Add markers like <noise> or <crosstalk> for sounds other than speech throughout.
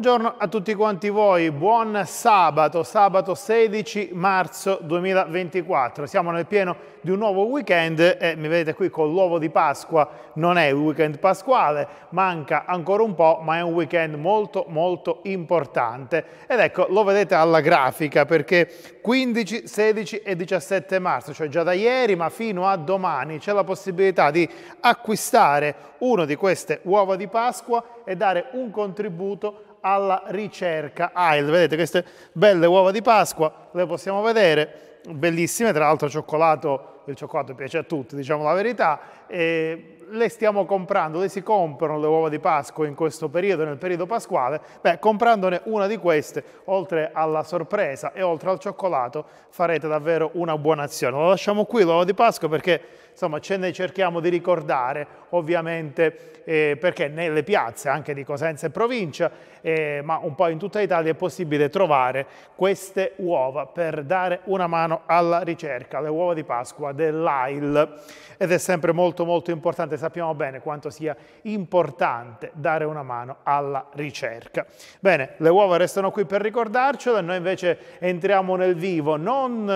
Buongiorno a tutti quanti voi, buon sabato, sabato 16 marzo 2024. Siamo nel pieno di un nuovo weekend e mi vedete qui con l'uovo di Pasqua, non è un weekend pasquale, manca ancora un po', ma è un weekend molto molto importante. Ed ecco, lo vedete alla grafica perché 15, 16 e 17 marzo, cioè già da ieri ma fino a domani c'è la possibilità di acquistare uno di queste uova di Pasqua e dare un contributo alla ricerca Ail. Ah, vedete queste belle uova di Pasqua, le possiamo vedere, bellissime, tra l'altro cioccolato, il cioccolato piace a tutti, diciamo la verità, e le stiamo comprando, le si comprano le uova di Pasqua in questo periodo, nel periodo pasquale, beh, comprandone una di queste, oltre alla sorpresa e oltre al cioccolato, farete davvero una buona azione. Lo lasciamo qui l'uovo di Pasqua perché insomma ce ne cerchiamo di ricordare ovviamente eh, perché nelle piazze anche di Cosenza e provincia, eh, ma un po' in tutta Italia è possibile trovare queste uova per dare una mano alla ricerca, le uova di Pasqua dell'AIL ed è sempre molto molto importante, sappiamo bene quanto sia importante dare una mano alla ricerca. Bene, le uova restano qui per ricordarcelo e noi invece entriamo nel vivo, non,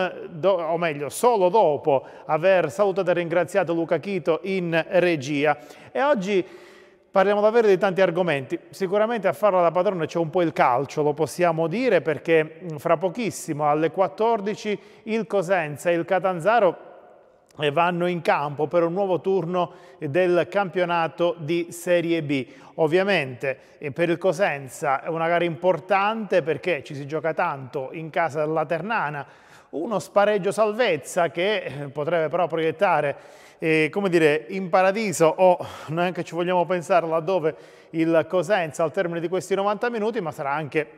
o meglio, solo dopo aver salutato e ringraziato ringraziato Luca Chito in regia. E oggi parliamo davvero di tanti argomenti. Sicuramente a farla da padrone c'è un po' il calcio, lo possiamo dire, perché fra pochissimo alle 14 il Cosenza e il Catanzaro eh, vanno in campo per un nuovo turno del campionato di Serie B. Ovviamente eh, per il Cosenza è una gara importante perché ci si gioca tanto in casa della Ternana, uno spareggio salvezza che eh, potrebbe però proiettare eh, come dire, in paradiso o neanche ci vogliamo pensare laddove il Cosenza al termine di questi 90 minuti, ma sarà anche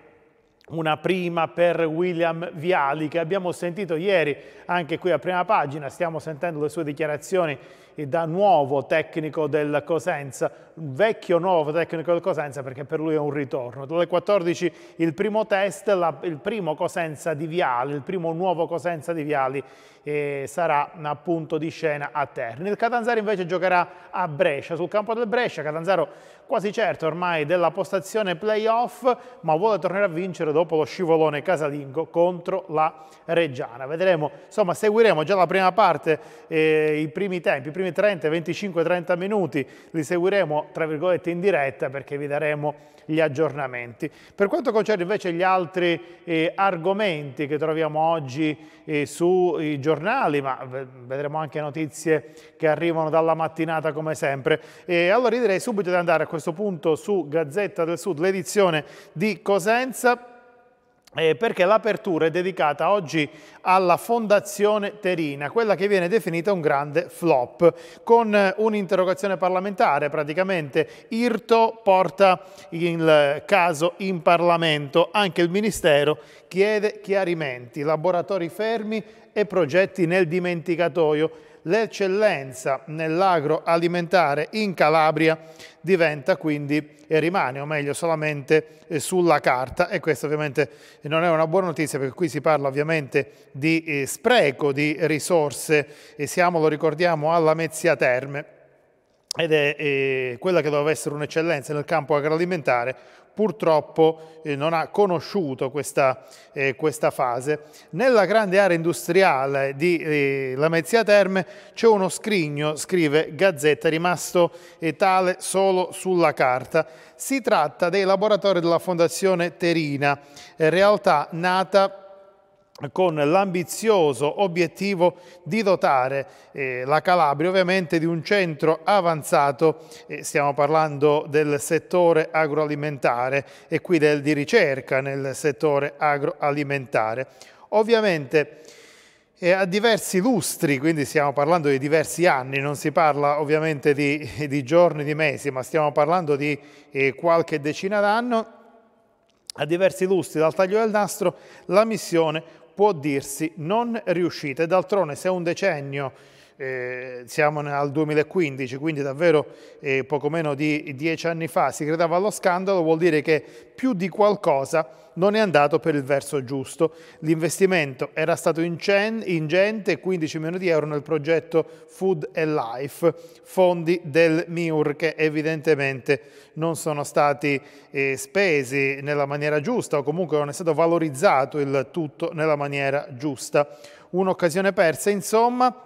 una prima per William Viali che abbiamo sentito ieri anche qui a prima pagina, stiamo sentendo le sue dichiarazioni da nuovo tecnico del Cosenza, vecchio nuovo tecnico del Cosenza perché per lui è un ritorno. Dalle 14 il primo test, la, il primo Cosenza di Viali, il primo nuovo Cosenza di Viali eh, sarà appunto di scena a Terni. Il Catanzaro invece giocherà a Brescia, sul campo del Brescia, Catanzaro quasi certo ormai della postazione playoff, ma vuole tornare a vincere dopo lo scivolone casalingo contro la Reggiana. Vedremo, insomma, seguiremo già la prima parte, eh, i primi tempi, i primi 30, 25, 30 minuti, li seguiremo tra virgolette in diretta perché vi daremo gli aggiornamenti. Per quanto concerne invece gli altri eh, argomenti che troviamo oggi eh, sui giornali, ma vedremo anche notizie che arrivano dalla mattinata come sempre, eh, allora direi subito di andare a questo punto su Gazzetta del Sud, l'edizione di Cosenza, eh, perché l'apertura è dedicata oggi alla Fondazione Terina, quella che viene definita un grande flop, con eh, un'interrogazione parlamentare praticamente. Irto porta il caso in Parlamento, anche il Ministero chiede chiarimenti, laboratori fermi e progetti nel dimenticatoio l'eccellenza nell'agroalimentare in Calabria diventa quindi e rimane, o meglio, solamente eh, sulla carta e questa ovviamente non è una buona notizia perché qui si parla ovviamente di eh, spreco di risorse e siamo, lo ricordiamo, alla Mezzia Terme ed è eh, quella che doveva essere un'eccellenza nel campo agroalimentare, purtroppo eh, non ha conosciuto questa, eh, questa, fase. Nella grande area industriale di eh, Lamezia Terme c'è uno scrigno, scrive Gazzetta, rimasto eh, tale solo sulla carta. Si tratta dei laboratori della Fondazione Terina, eh, realtà nata con l'ambizioso obiettivo di dotare eh, la Calabria ovviamente di un centro avanzato, eh, stiamo parlando del settore agroalimentare e qui del, di ricerca nel settore agroalimentare. Ovviamente eh, a diversi lustri, quindi stiamo parlando di diversi anni, non si parla ovviamente di, di giorni, di mesi, ma stiamo parlando di eh, qualche decina d'anno, a diversi lustri dal taglio del nastro, la missione può dirsi non riuscite. D'altronde, se un decennio eh, siamo al 2015, quindi davvero eh, poco meno di dieci anni fa si credeva allo scandalo, vuol dire che più di qualcosa non è andato per il verso giusto. L'investimento era stato ingente, 15 milioni di euro nel progetto Food and Life, fondi del MIUR che evidentemente non sono stati eh, spesi nella maniera giusta o comunque non è stato valorizzato il tutto nella maniera giusta. Un'occasione persa, insomma,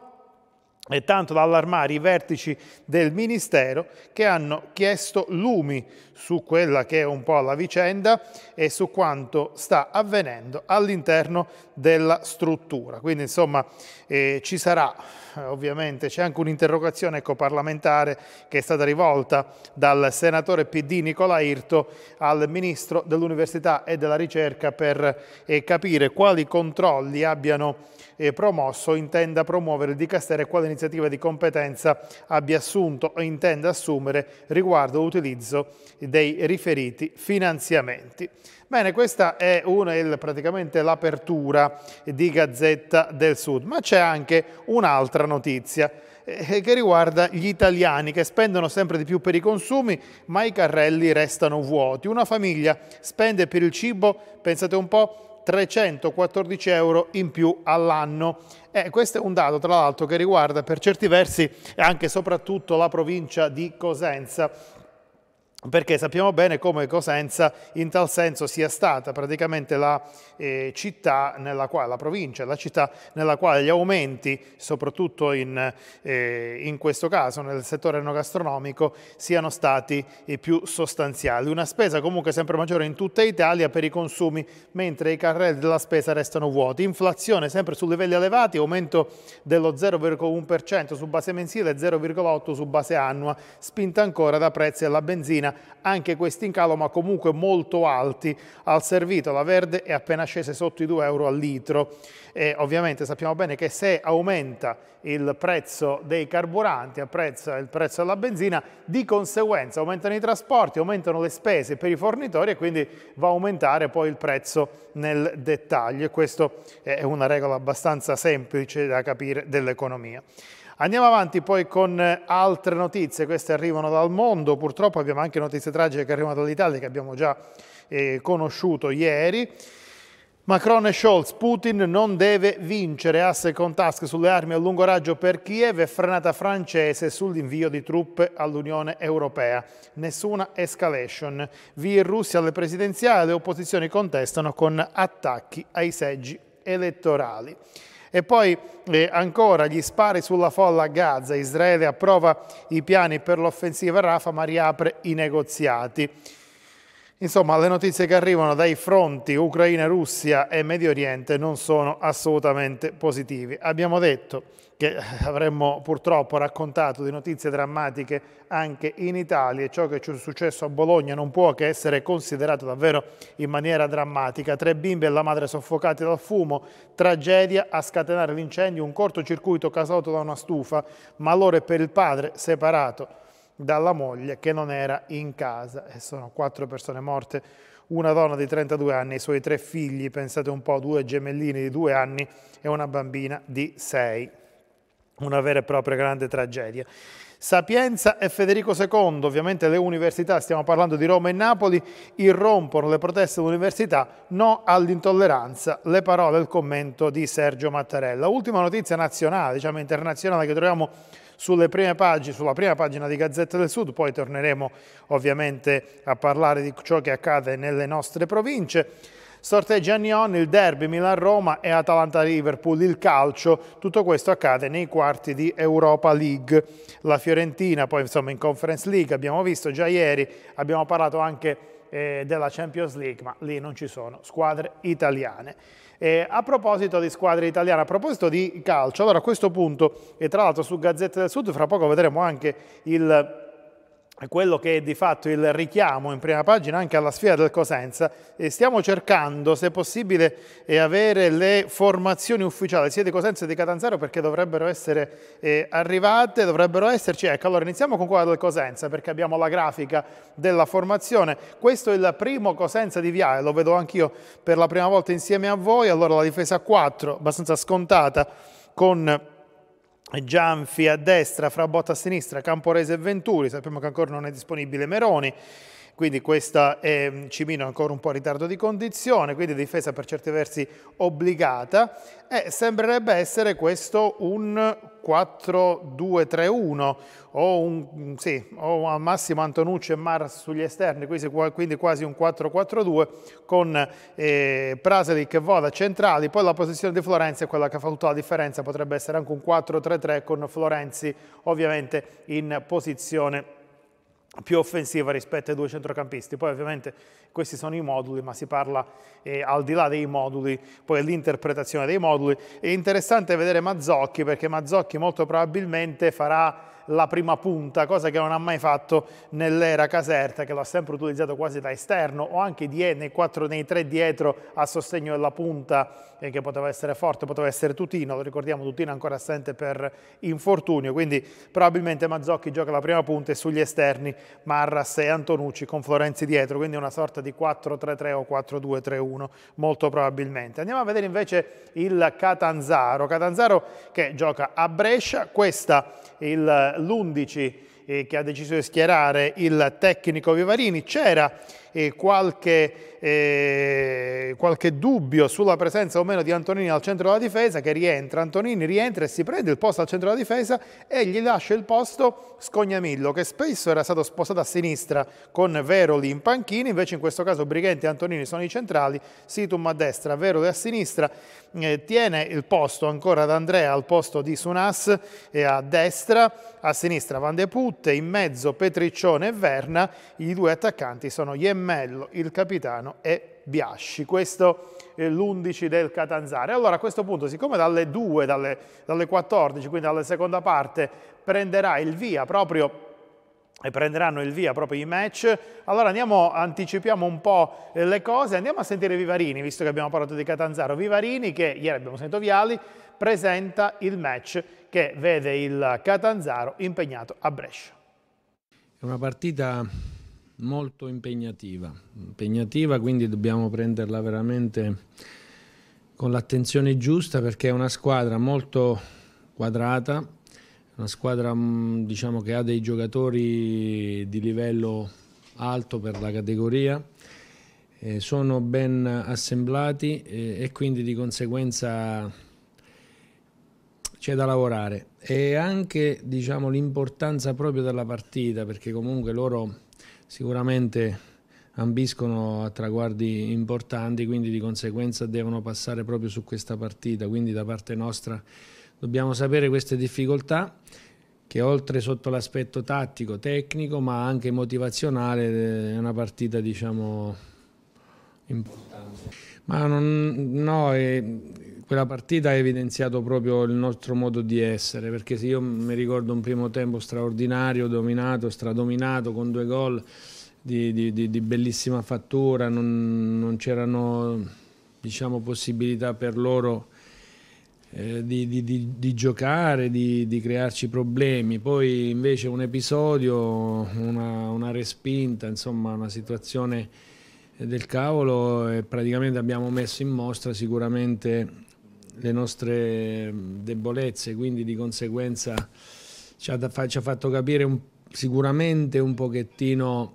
e tanto da allarmare i vertici del Ministero che hanno chiesto lumi su quella che è un po' la vicenda e su quanto sta avvenendo all'interno della struttura. Quindi insomma eh, ci sarà eh, ovviamente, c'è anche un'interrogazione ecco, parlamentare che è stata rivolta dal senatore PD Nicola Irto al Ministro dell'Università e della Ricerca per eh, capire quali controlli abbiano promosso intenda promuovere il Dicastero e quale iniziativa di competenza abbia assunto o intenda assumere riguardo l'utilizzo dei riferiti finanziamenti. Bene, questa è una, il, praticamente l'apertura di Gazzetta del Sud, ma c'è anche un'altra notizia eh, che riguarda gli italiani che spendono sempre di più per i consumi, ma i carrelli restano vuoti. Una famiglia spende per il cibo, pensate un po', 314 euro in più all'anno. Eh, questo è un dato tra l'altro che riguarda per certi versi anche e soprattutto la provincia di Cosenza perché sappiamo bene come Cosenza in tal senso sia stata praticamente la eh, città nella quale, la provincia, la città nella quale gli aumenti, soprattutto in, eh, in questo caso nel settore enogastronomico, siano stati i eh, più sostanziali. Una spesa comunque sempre maggiore in tutta Italia per i consumi, mentre i carrelli della spesa restano vuoti. Inflazione sempre su livelli elevati, aumento dello 0,1% su base mensile e 0,8% su base annua, spinta ancora da prezzi alla benzina mattina, anche questi in calo ma comunque molto alti al servito. La Verde è appena scesa sotto i 2 euro al litro e ovviamente sappiamo bene che se aumenta il prezzo dei carburanti, il prezzo della benzina, di conseguenza aumentano i trasporti, aumentano le spese per i fornitori e quindi va a aumentare poi il prezzo nel dettaglio e questa è una regola abbastanza semplice da capire dell'economia. Andiamo avanti poi con eh, altre notizie, queste arrivano dal mondo, purtroppo abbiamo anche notizie tragiche che arrivano dall'Italia che abbiamo già eh, conosciuto ieri. Macron e Scholz, Putin non deve vincere, asse con task sulle armi a lungo raggio per Kiev e frenata francese sull'invio di truppe all'Unione Europea. Nessuna escalation. Via in Russia alle presidenziali, le opposizioni contestano con attacchi ai seggi elettorali. E poi eh, ancora gli spari sulla folla a Gaza, Israele approva i piani per l'offensiva Rafa ma riapre i negoziati. Insomma, le notizie che arrivano dai fronti Ucraina, Russia e Medio Oriente non sono assolutamente positive. Abbiamo detto che eh, avremmo purtroppo raccontato di notizie drammatiche anche in Italia e ciò che ci è successo a Bologna non può che essere considerato davvero in maniera drammatica. Tre bimbi e la madre soffocati dal fumo, tragedia a scatenare l'incendio, un cortocircuito causato da una stufa, malore per il padre separato dalla moglie che non era in casa e sono quattro persone morte, una donna di 32 anni, i suoi tre figli, pensate un po', due gemellini di due anni e una bambina di sei. Una vera e propria grande tragedia. Sapienza e Federico II, ovviamente le università, stiamo parlando di Roma e Napoli, irrompono le proteste dell'università, no all'intolleranza, le parole e il commento di Sergio Mattarella. Ultima notizia nazionale, diciamo internazionale, che troviamo pagine, sulla prima pagina di Gazzetta del Sud, poi torneremo ovviamente a parlare di ciò che accade nelle nostre province. Sorteggia Nion, il derby Milan-Roma e Atalanta-Liverpool, il calcio. Tutto questo accade nei quarti di Europa League. La Fiorentina, poi insomma in Conference League, abbiamo visto già ieri, abbiamo parlato anche eh, della Champions League, ma lì non ci sono squadre italiane. Eh, a proposito di squadre italiane, a proposito di calcio, allora a questo punto, e tra l'altro su Gazzetta del Sud, fra poco vedremo anche il quello che è di fatto il richiamo in prima pagina anche alla sfida del Cosenza. e stiamo cercando, se possibile, eh, avere le formazioni ufficiali sia di Cosenza che di Catanzaro perché dovrebbero essere eh, arrivate, dovrebbero esserci. Ecco, allora iniziamo con quella del Cosenza perché abbiamo la grafica della formazione. Questo è il primo Cosenza di Viale, lo vedo anch'io per la prima volta insieme a voi. Allora la difesa 4, abbastanza scontata, con Gianfi a destra, Frabotta a sinistra, Camporese e Venturi, sappiamo che ancora non è disponibile Meroni, quindi questa è mm, Cimino ancora un po' in ritardo di condizione, quindi difesa per certi versi obbligata e sembrerebbe essere questo un 4-2-3-1 o, un, mm, sì, o al massimo Antonucci e Mars sugli esterni, quindi quasi un 4-4-2 con eh, Praselic e Voda centrali, poi la posizione di Florenzi è quella che ha fatto la differenza, potrebbe essere anche un 4-3-3 con Florenzi ovviamente in posizione più offensiva rispetto ai due centrocampisti. Poi ovviamente questi sono i moduli, ma si parla eh, al di là dei moduli, poi l'interpretazione dei moduli. È interessante vedere Mazzocchi perché Mazzocchi molto probabilmente farà la prima punta, cosa che non ha mai fatto nell'era Caserta, che l'ha sempre utilizzato quasi da esterno, o anche die, nei, quattro, nei tre dietro a sostegno della punta, eh, che poteva essere forte, poteva essere Tutino, lo ricordiamo Tutino ancora assente per infortunio, quindi probabilmente Mazzocchi gioca la prima punta e sugli esterni Marras e Antonucci con Florenzi dietro, quindi una sorta di 4-3-3 o 4-2-3-1, molto probabilmente. Andiamo a vedere invece il Catanzaro, Catanzaro che gioca a Brescia, questa il, l'11 eh, che ha deciso di schierare il tecnico Vivarini. C'era eh, qualche, eh, qualche, dubbio sulla presenza o meno di Antonini al centro della difesa che rientra. Antonini rientra e si prende il posto al centro della difesa e gli lascia il posto Scognamillo che spesso era stato spostato a sinistra con Veroli in panchina, invece in questo caso Brighenti e Antonini sono i centrali, Situm a destra, Veroli a sinistra eh, tiene il posto ancora ad Andrea al posto di Sunas e a destra, a sinistra Van de Putte, in mezzo Petriccione e Verna, i due attaccanti sono Iemmello, il capitano e Biasci. Questo è l'11 del Catanzaro. Allora a questo punto, siccome dalle 2, dalle, dalle 14, quindi dalla seconda parte, prenderà il via proprio e prenderanno il via proprio i match. Allora andiamo, anticipiamo un po' le cose, andiamo a sentire Vivarini, visto che abbiamo parlato di Catanzaro. Vivarini, che ieri abbiamo sentito Viali, presenta il match che vede il Catanzaro impegnato a Brescia. È una partita molto impegnativa, impegnativa quindi dobbiamo prenderla veramente con l'attenzione giusta perché è una squadra molto quadrata, una squadra mm, diciamo, che ha dei giocatori di livello alto per la categoria, eh, sono ben assemblati eh, e quindi di conseguenza c'è da lavorare. E anche diciamo, l'importanza proprio della partita, perché comunque loro sicuramente ambiscono a traguardi importanti, quindi di conseguenza devono passare proprio su questa partita, quindi da parte nostra Dobbiamo sapere queste difficoltà che oltre sotto l'aspetto tattico, tecnico, ma anche motivazionale eh, è una partita diciamo importante. Ma non, no, è, eh, quella partita ha evidenziato proprio il nostro modo di essere, perché se io mi ricordo un primo tempo straordinario, dominato, stradominato, con due gol di, di, di, di bellissima fattura, non, non c'erano diciamo, possibilità per loro eh, di, di, di, di, giocare, di, crearci problemi. Poi invece un episodio, una, una, respinta, insomma una situazione del cavolo e eh, praticamente abbiamo messo in mostra sicuramente le nostre debolezze, quindi di conseguenza ci ha, ci ha fatto capire un, sicuramente un pochettino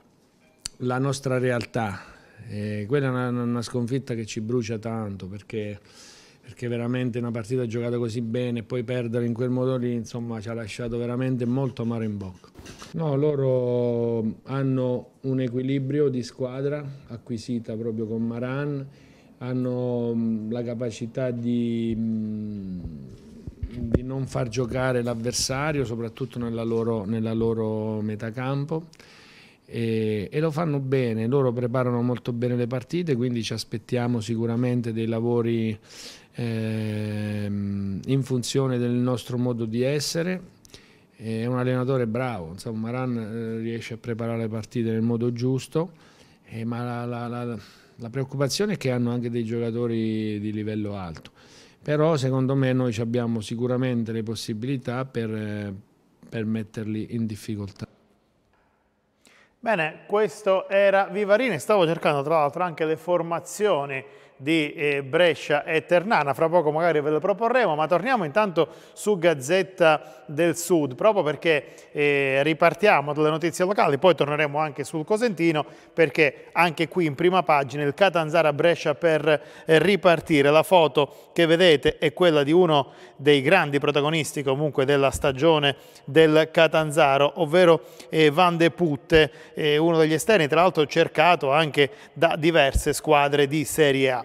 la nostra realtà. E eh, quella è una, una sconfitta che ci brucia tanto perché perché veramente una partita giocata così bene e poi perdere in quel modo lì, insomma, ci ha lasciato veramente molto amaro in bocca. No, loro hanno un equilibrio di squadra acquisita proprio con Maran, hanno mm, la capacità di, mm, di non far giocare l'avversario, soprattutto nella loro, nella loro metacampo. E, e, lo fanno bene, loro preparano molto bene le partite, quindi ci aspettiamo sicuramente dei lavori ehm, in funzione del nostro modo di essere. È un allenatore bravo, insomma, Maran eh, riesce a preparare le partite nel modo giusto, eh, ma la, la, la, la preoccupazione è che hanno anche dei giocatori di livello alto però secondo me noi abbiamo sicuramente le possibilità per, eh, per, metterli in difficoltà. Bene, questo era Vivarini, stavo cercando tra l'altro anche le formazioni di eh, Brescia e Ternana, fra poco magari ve lo proporremo, ma torniamo intanto su Gazzetta del Sud, proprio perché eh, ripartiamo dalle notizie locali, poi torneremo anche sul Cosentino, perché anche qui in prima pagina il Catanzara Brescia per eh, ripartire, la foto che vedete è quella di uno dei grandi protagonisti comunque della stagione del Catanzaro, ovvero eh, Van de Putte, eh, uno degli esterni tra l'altro cercato anche da diverse squadre di Serie A.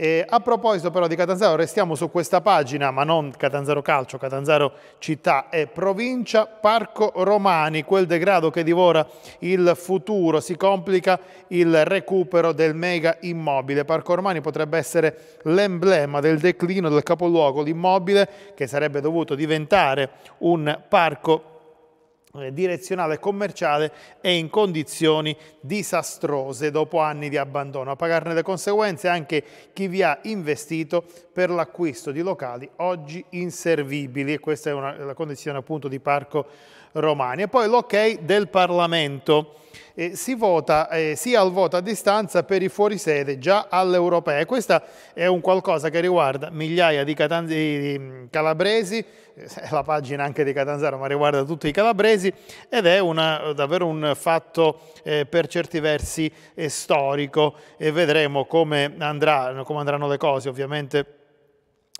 Eh, a proposito però di Catanzaro, restiamo su questa pagina, ma non Catanzaro Calcio, Catanzaro Città e Provincia, Parco Romani, quel degrado che divora il futuro, si complica il recupero del mega immobile. Parco Romani potrebbe essere l'emblema del declino del capoluogo, l'immobile che sarebbe dovuto diventare un parco eh, direzionale commerciale è in condizioni disastrose dopo anni di abbandono. A pagarne le conseguenze anche chi vi ha investito per l'acquisto di locali oggi inservibili e questa è una, la condizione appunto di Parco romani. E poi l'ok del Parlamento. Eh, si vota eh, sia al voto a distanza per i fuorisede già all'europea. Questo è un qualcosa che riguarda migliaia di, di mm, calabresi, eh, la pagina anche di Catanzaro, ma riguarda tutti i calabresi ed è una, davvero un fatto eh, per certi versi eh, storico e vedremo come, andrà, come andranno le cose ovviamente.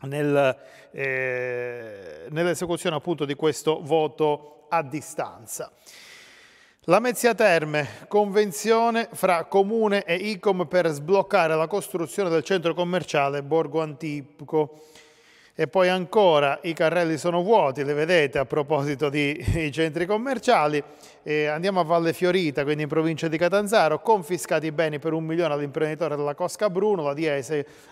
Nel, eh, nell'esecuzione appunto di questo voto a distanza. La Mezzia Terme, convenzione fra Comune e ICOM per sbloccare la costruzione del centro commerciale Borgo Antipico. E poi ancora i carrelli sono vuoti, le vedete a proposito dei <laughs> centri commerciali. E andiamo a Valle Fiorita, quindi in provincia di Catanzaro, confiscati i beni per un milione all'imprenditore della Cosca Bruno, la DIA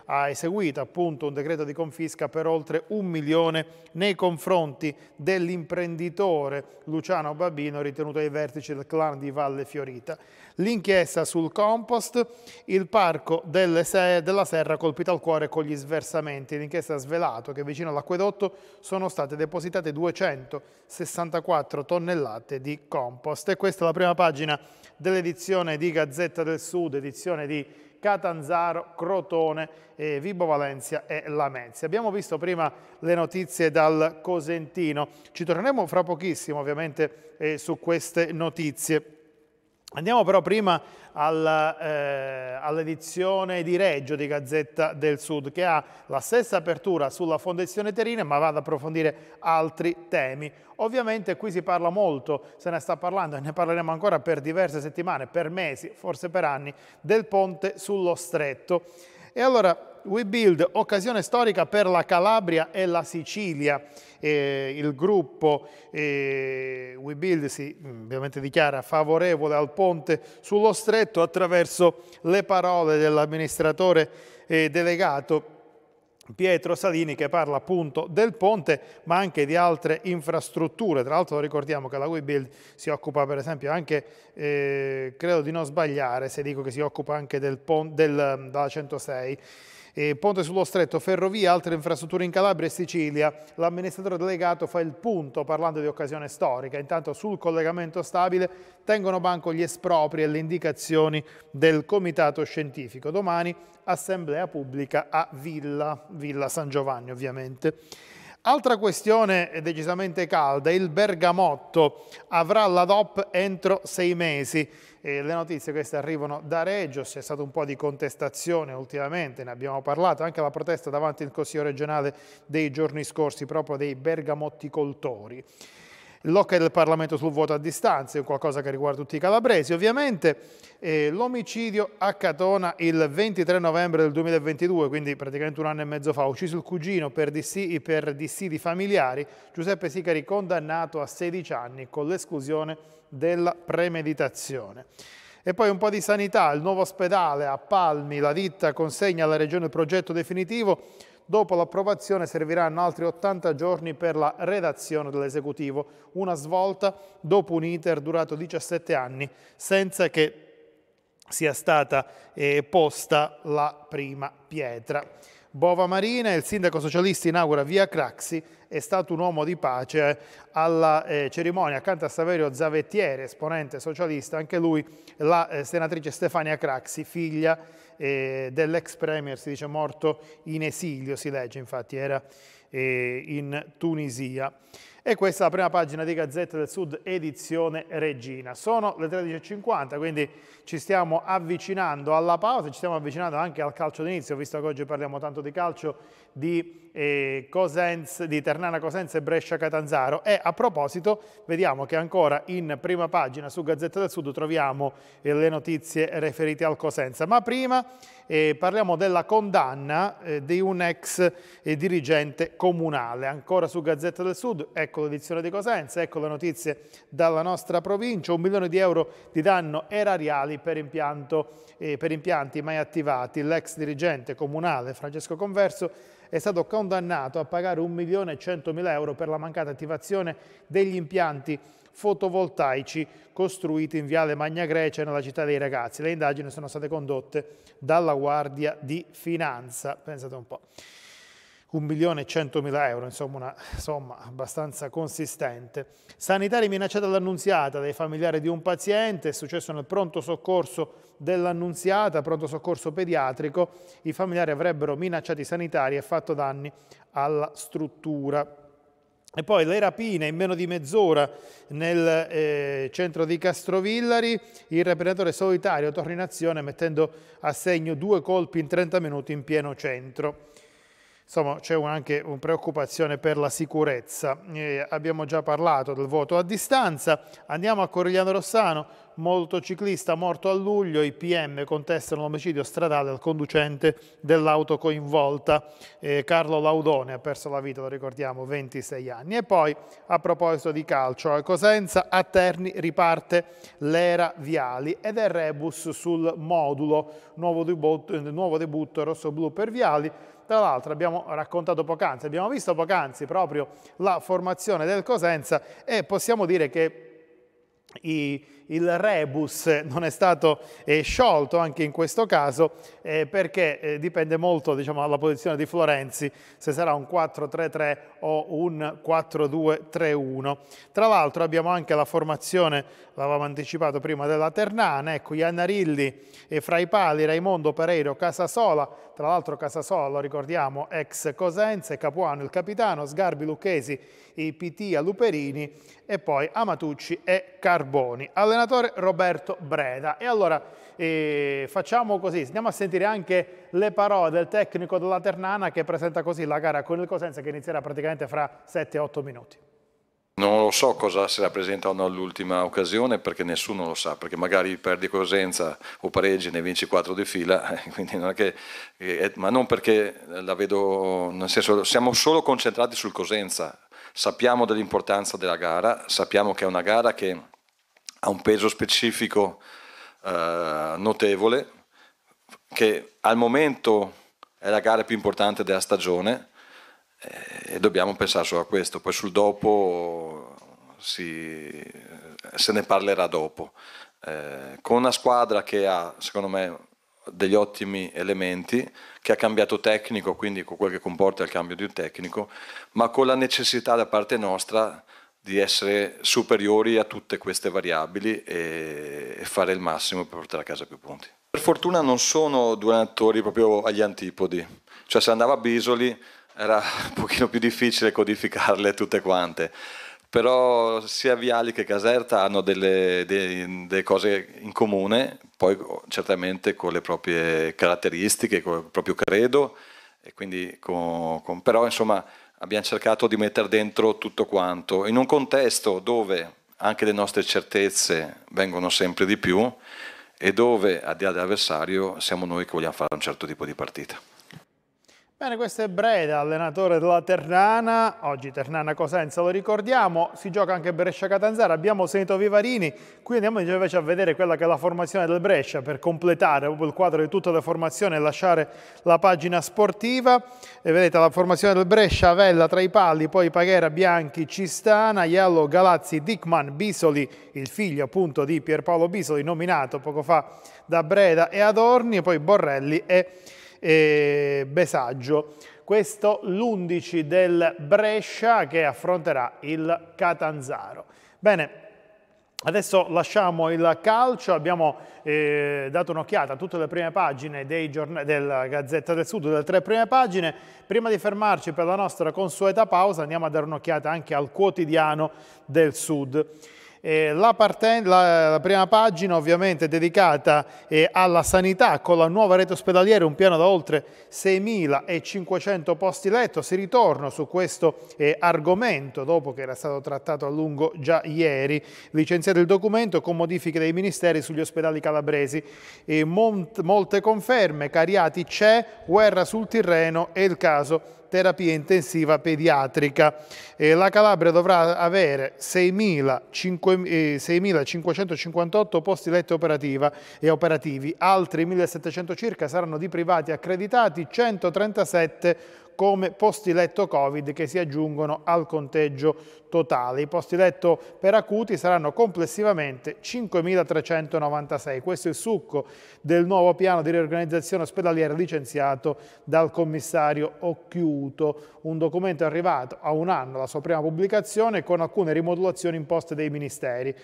ha eseguito appunto un decreto di confisca per oltre un milione nei confronti dell'imprenditore Luciano Babino ritenuto ai vertici del clan di Valle Fiorita. L'inchiesta sul compost, il parco della Serra colpito al cuore con gli sversamenti, l'inchiesta ha svelato che vicino all'acquedotto sono state depositate 264 tonnellate di compost. E questa è la prima pagina dell'edizione di Gazzetta del Sud, edizione di Catanzaro, Crotone, eh, Vibo Valencia e Lamezia. Abbiamo visto prima le notizie dal Cosentino, ci torneremo fra pochissimo ovviamente eh, su queste notizie. Andiamo però prima alla, eh, all'edizione di Reggio di Gazzetta del Sud che ha la stessa apertura sulla Fondazione Terina ma va ad approfondire altri temi. Ovviamente qui si parla molto, se ne sta parlando e ne parleremo ancora per diverse settimane, per mesi, forse per anni, del ponte sullo stretto. E allora WeBuild, occasione storica per la Calabria e la Sicilia. Eh, il gruppo eh, WeBuild si mm, ovviamente dichiara favorevole al ponte sullo stretto attraverso le parole dell'amministratore eh, delegato Pietro Salini che parla appunto del ponte ma anche di altre infrastrutture. Tra l'altro ricordiamo che la WeBuild si occupa per esempio anche, eh, credo di non sbagliare se dico che si occupa anche del ponte mm, della 106, eh, ponte sullo stretto, ferrovie, altre infrastrutture in Calabria e Sicilia. L'amministratore delegato fa il punto parlando di occasione storica. Intanto sul collegamento stabile tengono banco gli espropri e le indicazioni del comitato scientifico. Domani assemblea pubblica a Villa Villa San Giovanni ovviamente. Altra questione decisamente calda, il Bergamotto avrà la DOP entro sei mesi. Eh, le notizie queste arrivano da Reggio, c'è stato un po' di contestazione ultimamente, ne abbiamo parlato, anche la protesta davanti al Consiglio regionale dei giorni scorsi, proprio dei bergamotticoltori l'Occa del Parlamento sul voto a distanza, è qualcosa che riguarda tutti i calabresi. Ovviamente eh, l'omicidio a Catona il 23 novembre del 2022, quindi praticamente un anno e mezzo fa, ucciso il cugino per, dissidi, per dissidi familiari, Giuseppe Sicari condannato a 16 anni con l'esclusione della premeditazione. E poi un po' di sanità, il nuovo ospedale a Palmi, la ditta consegna alla Regione il progetto definitivo Dopo l'approvazione serviranno altri 80 giorni per la redazione dell'esecutivo, una svolta dopo un iter durato 17 anni, senza che sia stata eh, posta la prima pietra. Bova Marina, il sindaco socialista inaugura via Craxi, è stato un uomo di pace eh, alla eh, cerimonia accanto a Saverio Zavettiere, esponente socialista, anche lui la eh, senatrice Stefania Craxi, figlia eh, dell'ex premier, si dice morto in esilio, si legge infatti, era eh, in Tunisia. E questa è la prima pagina di Gazzetta del Sud, edizione Regina. Sono le 13.50, quindi ci stiamo avvicinando alla pausa, ci stiamo avvicinando anche al calcio d'inizio, visto che oggi parliamo tanto di calcio, di, eh, Cosenza, di Ternana Cosenza e Brescia Catanzaro. E a proposito, vediamo che ancora in prima pagina su Gazzetta del Sud troviamo eh, le notizie riferite al Cosenza. Ma prima eh, parliamo della condanna eh, di un ex eh, dirigente comunale. Ancora su Gazzetta del Sud, ecco eccolo l'edizione di Cosenza, ecco le notizie dalla nostra provincia, un milione di euro di danno erariali per, impianto, eh, per impianti mai attivati. L'ex dirigente comunale Francesco Converso è stato condannato a pagare milione e 1.100.000 euro per la mancata attivazione degli impianti fotovoltaici costruiti in Viale Magna Grecia nella città dei ragazzi. Le indagini sono state condotte dalla Guardia di Finanza. Pensate un po'. 1 milione e 100 euro, insomma una somma abbastanza consistente. Sanitari minacciati dall'annunziata dai familiari di un paziente, è successo nel pronto soccorso dell'annunziata, pronto soccorso pediatrico, i familiari avrebbero minacciato i sanitari e fatto danni alla struttura. E poi le rapine in meno di mezz'ora nel eh, centro di Castrovillari, il rapinatore solitario torna in azione mettendo a segno due colpi in 30 minuti in pieno centro. Insomma, c'è anche una preoccupazione per la sicurezza. Eh, abbiamo già parlato del voto a distanza. Andiamo a Corigliano Rossano, motociclista morto a luglio. I PM contestano l'omicidio stradale al conducente dell'auto coinvolta. Eh, Carlo Laudone ha perso la vita, lo ricordiamo, 26 anni. E poi, a proposito di calcio, a Cosenza, a Terni riparte l'era Viali ed è rebus sul modulo. Nuovo debutto, nuovo debutto rosso-blu per Viali tra l'altro abbiamo raccontato poc'anzi, abbiamo visto poc'anzi proprio la formazione del Cosenza e possiamo dire che i, il rebus non è stato eh, sciolto anche in questo caso eh, perché eh, dipende molto diciamo, dalla posizione di Florenzi se sarà un 4-3-3 o un 4-2-3-1. Tra l'altro abbiamo anche la formazione, l'avevamo anticipato prima, della Ternana, ecco Iannarilli e eh, fra i pali, Raimondo Pereiro, Casasola, tra l'altro Casasola lo ricordiamo ex Cosenze, Capuano il capitano, Sgarbi Lucchesi, Pitia Luperini e poi Amatucci e Carboni. Alle allenatore Roberto Breda. E allora eh, facciamo così, andiamo a sentire anche le parole del tecnico della Ternana che presenta così la gara con il Cosenza che inizierà praticamente fra 7-8 minuti. Non lo so cosa si rappresenta all'ultima occasione perché nessuno lo sa, perché magari perdi Cosenza o pareggi ne vinci 4 di fila, <laughs> eh, non che, eh, ma non perché la vedo, nel senso siamo solo concentrati sul Cosenza, sappiamo dell'importanza della gara, sappiamo che è una gara che ha un peso specifico eh, notevole, che al momento è la gara più importante della stagione eh, e dobbiamo pensare solo a questo, poi sul dopo si, se ne parlerà dopo. Eh, con una squadra che ha, secondo me, degli ottimi elementi, che ha cambiato tecnico, quindi con quel che comporta il cambio di un tecnico, ma con la necessità da parte nostra di essere superiori a tutte queste variabili e, fare il massimo per portare a casa più punti. Per fortuna non sono due allenatori proprio agli antipodi, cioè se andava a Bisoli era un pochino più difficile codificarle tutte quante, però sia Viali che Caserta hanno delle, delle, delle cose in comune, poi certamente con le proprie caratteristiche, con il proprio credo, e quindi con, con, però insomma abbiamo cercato di mettere dentro tutto quanto, in un contesto dove anche le nostre certezze vengono sempre di più e dove, a di là dell'avversario, siamo noi che vogliamo fare un certo tipo di partita. Bene, questo è Breda, allenatore della Ternana, oggi Ternana Cosenza, lo ricordiamo, si gioca anche Brescia-Catanzara, abbiamo sentito Vivarini, qui andiamo invece a vedere quella che è la formazione del Brescia per completare proprio il quadro di tutte le formazioni e lasciare la pagina sportiva. E vedete la formazione del Brescia, Vella tra i palli, poi Paghera, Bianchi, Cistana, Iallo, Galazzi, Dickman, Bisoli, il figlio appunto di Pierpaolo Bisoli, nominato poco fa da Breda e Adorni, e poi Borrelli e eh, Besaggio. Questo l'11 del Brescia che affronterà il Catanzaro. Bene, Adesso lasciamo il calcio, abbiamo eh, dato un'occhiata a tutte le prime pagine della Gazzetta del Sud, delle tre prime pagine. Prima di fermarci per la nostra consueta pausa andiamo a dare un'occhiata anche al quotidiano del Sud. Eh, la, parten- la, la, prima pagina ovviamente è dedicata eh, alla sanità con la nuova rete ospedaliera, un piano da oltre 6.500 posti letto. Si ritorna su questo eh, argomento dopo che era stato trattato a lungo già ieri. Licenziato il documento con modifiche dei ministeri sugli ospedali calabresi. Mont- molte conferme, Cariati c'è, guerra sul Tirreno e il caso terapia intensiva pediatrica. Eh, la Calabria dovrà avere 6.558 eh, posti letto operativa e operativi, altri 1.700 circa saranno di privati accreditati, 137 come posti letto Covid che si aggiungono al conteggio totale. I posti letto per acuti saranno complessivamente 5.396. Questo è il succo del nuovo piano di riorganizzazione ospedaliera licenziato dal commissario Occhiuto. Un documento arrivato a un anno dalla sua prima pubblicazione con alcune rimodulazioni imposte dai ministeri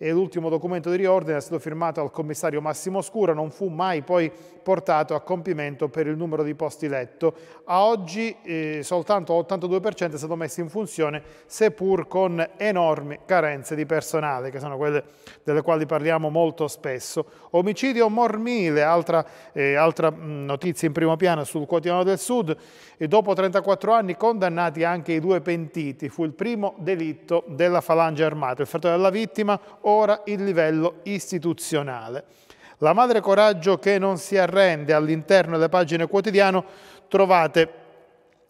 e l'ultimo documento di riordine è stato firmato al commissario Massimo Scura, non fu mai poi portato a compimento per il numero di posti letto. A oggi eh, soltanto l'82% è stato messo in funzione, seppur con enormi carenze di personale, che sono quelle delle quali parliamo molto spesso. Omicidio Mormile, altra, eh, altra mm, notizia in primo piano sul quotidiano del Sud, e dopo 34 anni condannati anche i due pentiti, fu il primo delitto della falange armata. Il fratello della vittima, ora il livello istituzionale. La madre coraggio che non si arrende all'interno delle pagine quotidiano trovate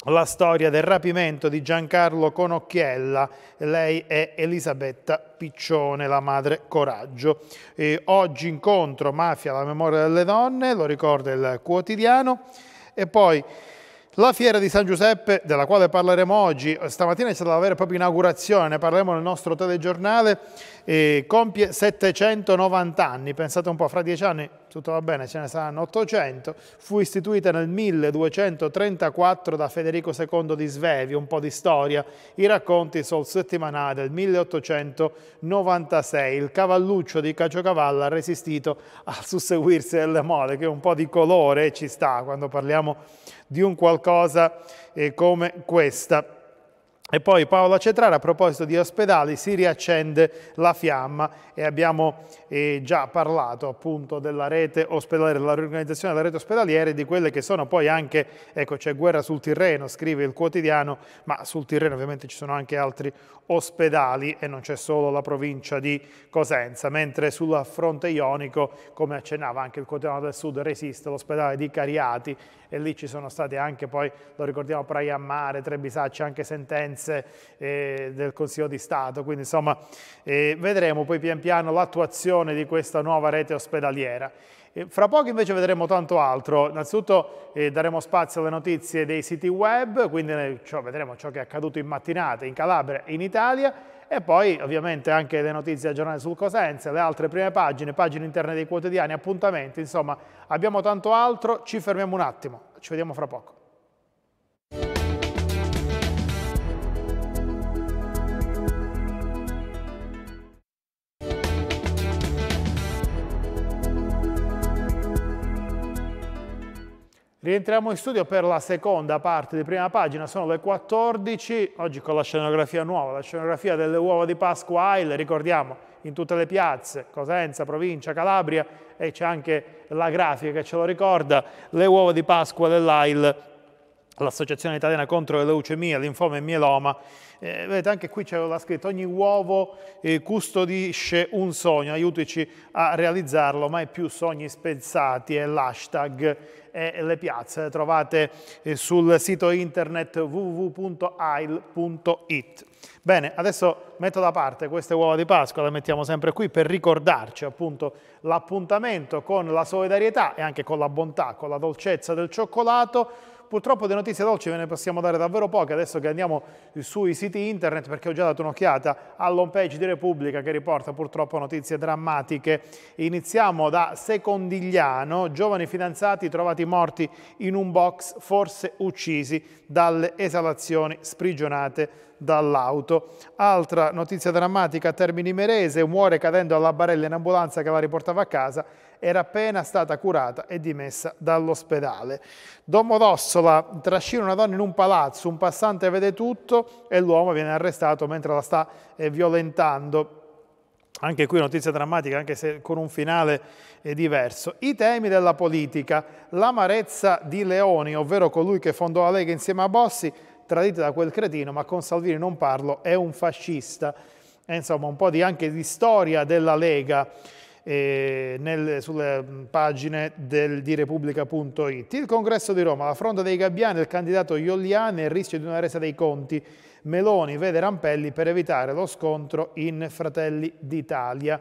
la storia del rapimento di Giancarlo Conocchiella, lei è Elisabetta Piccione, la madre Coraggio. E oggi incontro Mafia, la memoria delle donne, lo ricorda il quotidiano, e poi la fiera di San Giuseppe, della quale parleremo oggi, stamattina è stata la vera e propria inaugurazione, ne parleremo nel nostro telegiornale, eh, compie 790 anni, pensate un po', fra dieci anni tutto va bene, ce ne saranno 800, fu istituita nel 1234 da Federico II di Svevi, un po' di storia, i racconti sul settimanale del 1896, il cavalluccio di Caciocavallo ha resistito al susseguirsi delle mode, che un po' di colore ci sta quando parliamo di di un qualcosa eh, come questa. E poi Paola Cetrara, a proposito di ospedali, si riaccende la fiamma e abbiamo eh, già parlato appunto della rete ospedaliera, della riorganizzazione della rete ospedaliera e di quelle che sono poi anche, ecco c'è guerra sul Tirreno, scrive il quotidiano, ma sul Tirreno ovviamente ci sono anche altri ospedali e non c'è solo la provincia di Cosenza, mentre sul fronte ionico, come accennava anche il quotidiano del sud, resiste l'ospedale di Cariati e lì ci sono state anche poi, lo ricordiamo, Praia Mare, Trebisacci, anche sentenze eh, del Consiglio di Stato, quindi insomma eh, vedremo poi pian piano l'attuazione di questa nuova rete ospedaliera. Fra poco invece vedremo tanto altro, innanzitutto eh, daremo spazio alle notizie dei siti web, quindi ciò, cioè, vedremo ciò che è accaduto in mattinata in Calabria e in Italia, e poi ovviamente anche le notizie aggiornate sul Cosenza, le altre prime pagine, pagine interne dei quotidiani, appuntamenti, insomma abbiamo tanto altro, ci fermiamo un attimo, ci vediamo fra poco. Rientriamo in studio per la seconda parte di prima pagina, sono le 14, oggi con la scenografia nuova, la scenografia delle uova di Pasqua Aile, ricordiamo, in tutte le piazze, Cosenza, provincia, Calabria e c'è anche la grafica che ce lo ricorda, le uova di Pasqua dell'Aile l'Associazione Italiana contro le leucemie, linfoma e mieloma. Eh, vedete, anche qui c'era scritto ogni uovo eh, custodisce un sogno, aiutaci a realizzarlo, mai più sogni spezzati è l'hashtag e le piazze le trovate eh, sul sito internet www.ail.it. Bene, adesso metto da parte queste uova di Pasqua, le mettiamo sempre qui per ricordarci appunto l'appuntamento con la solidarietà e anche con la bontà, con la dolcezza del cioccolato Purtroppo di notizie dolci ve ne possiamo dare davvero poche adesso che andiamo sui siti internet perché ho già dato un'occhiata all'home page di Repubblica che riporta purtroppo notizie drammatiche. Iniziamo da Secondigliano, giovani fidanzati trovati morti in un box, forse uccisi dalle esalazioni sprigionate dall'auto. Altra notizia drammatica a Termini Merese, muore cadendo alla barella in ambulanza che la riportava a casa era appena stata curata e dimessa dall'ospedale. Domodossola trascina una donna in un palazzo, un passante vede tutto e l'uomo viene arrestato mentre la sta eh, violentando. Anche qui notizia drammatica, anche se con un finale eh, diverso. I temi della politica, l'amarezza di Leoni, ovvero colui che fondò la Lega insieme a Bossi, tradito da quel cretino, ma con Salvini non parlo, è un fascista. E insomma, un po' di, anche di storia della Lega eh, nel, sulle pagine del, di Repubblica.it. Il congresso di Roma, la fronte dei gabbiani, il candidato Iolliani e il rischio di una resa dei conti. Meloni vede Rampelli per evitare lo scontro in Fratelli d'Italia.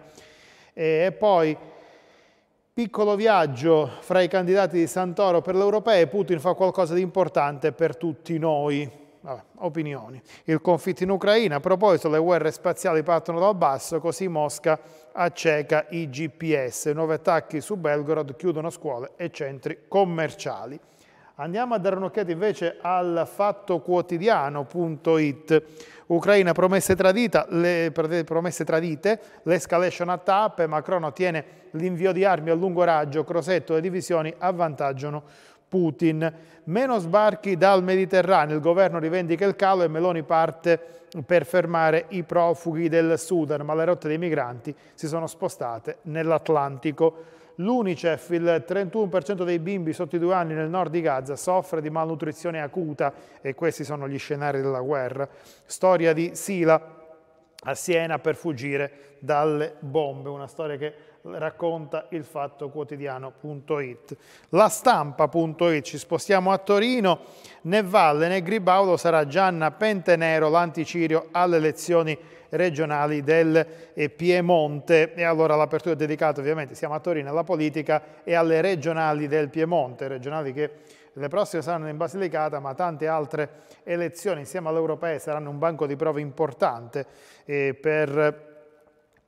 E poi piccolo viaggio fra i candidati di Santoro per l'Europea e Putin fa qualcosa di importante per tutti noi. Vabbè, opinioni. Il conflitto in Ucraina, a proposito, le guerre spaziali partono dal basso, così Mosca acceca i GPS. Nuovi attacchi su Belgorod chiudono scuole e centri commerciali. Andiamo a dare un'occhiata invece al fattoquotidiano.it. Ucraina promesse, tradita, le, promesse tradite, l'escalation a tappe, Macron ottiene l'invio di armi a lungo raggio, Crosetto e divisioni avvantaggiano Putin. Meno sbarchi dal Mediterraneo, il governo rivendica il calo e Meloni parte per fermare i profughi del Sudan, ma le rotte dei migranti si sono spostate nell'Atlantico. L'Unicef, il 31% dei bimbi sotto i due anni nel nord di Gaza soffre di malnutrizione acuta e questi sono gli scenari della guerra. Storia di Sila a Siena per fuggire dalle bombe, una storia che racconta il fatto quotidiano.it. La stampa.it, ci spostiamo a Torino, né Valle né Gribaudo sarà Gianna Pentenero l'anticirio alle elezioni regionali del Piemonte. E allora l'apertura è dedicata ovviamente, siamo a Torino, alla politica e alle regionali del Piemonte, regionali che le prossime saranno in Basilicata, ma tante altre elezioni insieme alle europee saranno un banco di prova importante eh, per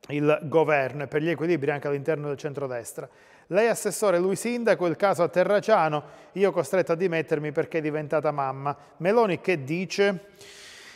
il governo e per gli equilibri anche all'interno del centrodestra. Lei assessore, lui sindaco, il caso a Terraciano, io costretto a dimettermi perché è diventata mamma. Meloni che dice?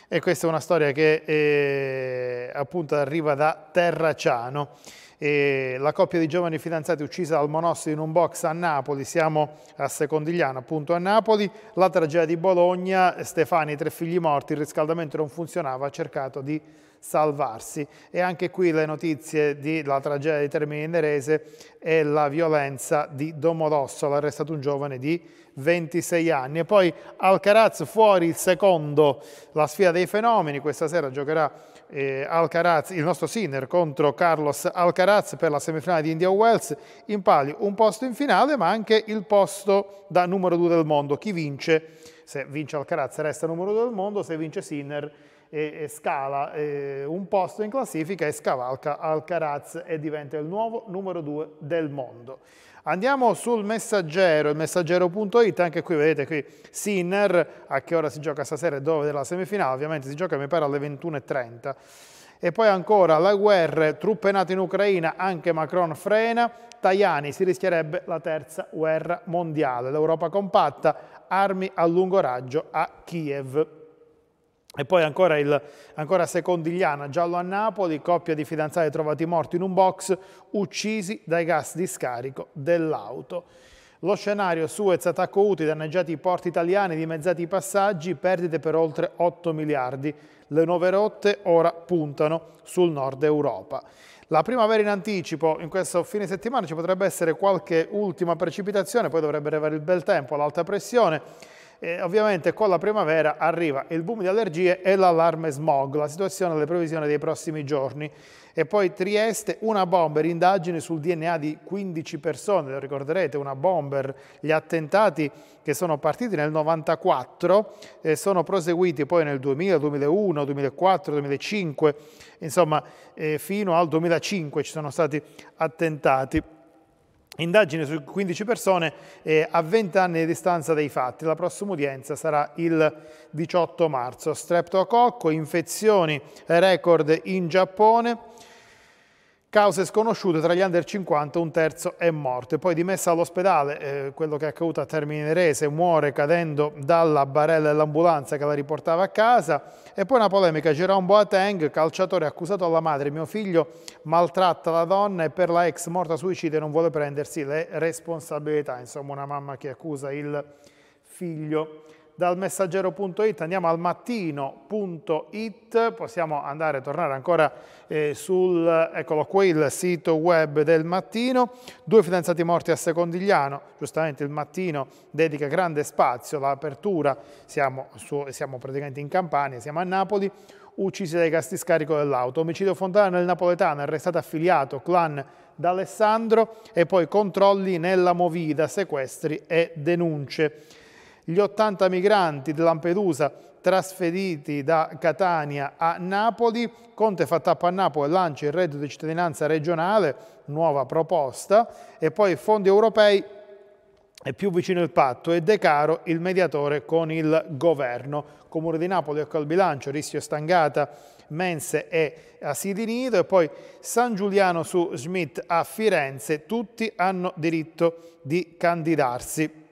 E questa è una storia che eh, appunto arriva da Terraciano. E la coppia di giovani fidanzati uccisa dal monossido in un box a Napoli, siamo a Secondigliano appunto a Napoli, la tragedia di Bologna, Stefani, tre figli morti, il riscaldamento non funzionava, ha cercato di salvarsi. E anche qui le notizie della tragedia di Termini Nerese e la violenza di Domodossola, arrestato un giovane di 26 anni. E poi Alcaraz fuori il secondo, la sfida dei fenomeni, questa sera giocherà eh, Alcaraz, il nostro Sinner contro Carlos Alcaraz per la semifinale di India Wells, in palio un posto in finale ma anche il posto da numero due del mondo. Chi vince? Se vince Alcaraz resta numero due del mondo, se vince Sinner e, e scala eh, un posto in classifica e scavalca Alcaraz e diventa il nuovo numero due del mondo. Andiamo sul messaggero, il messaggero.it, anche qui vedete qui Sinner, a che ora si gioca stasera e dove della semifinale, ovviamente si gioca mi pare alle 21.30. E poi ancora la guerra, truppe nate in Ucraina, anche Macron frena, Tajani si rischierebbe la terza guerra mondiale, l'Europa compatta, armi a lungo raggio a Kiev. E poi ancora, il, ancora Secondigliana, giallo a Napoli, coppia di fidanzati trovati morti in un box, uccisi dai gas di scarico dell'auto. Lo scenario Suez, attacco UTI, danneggiati i porti italiani, dimezzati i passaggi, perdite per oltre 8 miliardi. Le nuove rotte ora puntano sul nord Europa. La primavera in anticipo, in questo fine settimana ci potrebbe essere qualche ultima precipitazione, poi dovrebbe arrivare il bel tempo, l'alta pressione. E ovviamente con la primavera arriva il boom di allergie e l'allarme smog, la situazione delle previsioni dei prossimi giorni. E poi Trieste, una bomber, indagini sul DNA di 15 persone, lo ricorderete, una bomber, gli attentati che sono partiti nel 94 e eh, sono proseguiti poi nel 2000, 2001, 2004, 2005, insomma eh, fino al 2005 ci sono stati attentati. Indagine su 15 persone eh, a 20 anni di distanza dai fatti. La prossima udienza sarà il 18 marzo. Streptococco, infezioni record in Giappone. Cause sconosciute, tra gli under 50 un terzo è morto. E poi dimessa all'ospedale, eh, quello che è accaduto a Termini Rese, muore cadendo dalla barella dell'ambulanza che la riportava a casa. E poi una polemica, Jerome Boateng, calciatore accusato alla madre, mio figlio maltratta la donna e per la ex morta suicida non vuole prendersi le responsabilità. Insomma una mamma che accusa il figlio dal messaggero.it, andiamo al mattino.it, possiamo andare a tornare ancora eh, sul, eccolo qui, il sito web del mattino, due fidanzati morti a Secondigliano, giustamente il mattino dedica grande spazio all'apertura, siamo, siamo praticamente in Campania, siamo a Napoli, uccisi dai gas di scarico dell'auto. Omicidio Fontana nel Napoletano, arrestato affiliato, clan d'Alessandro e poi controlli nella Movida, sequestri e denunce gli 80 migranti di Lampedusa trasferiti da Catania a Napoli, Conte fa tappa a Napoli e lancia il reddito di cittadinanza regionale, nuova proposta, e poi fondi europei è più vicino il patto e De Caro il mediatore con il governo. Comune di Napoli ecco il bilancio, Rischio Stangata, Mense e Asili Nido e poi San Giuliano su Schmidt a Firenze, tutti hanno diritto di candidarsi.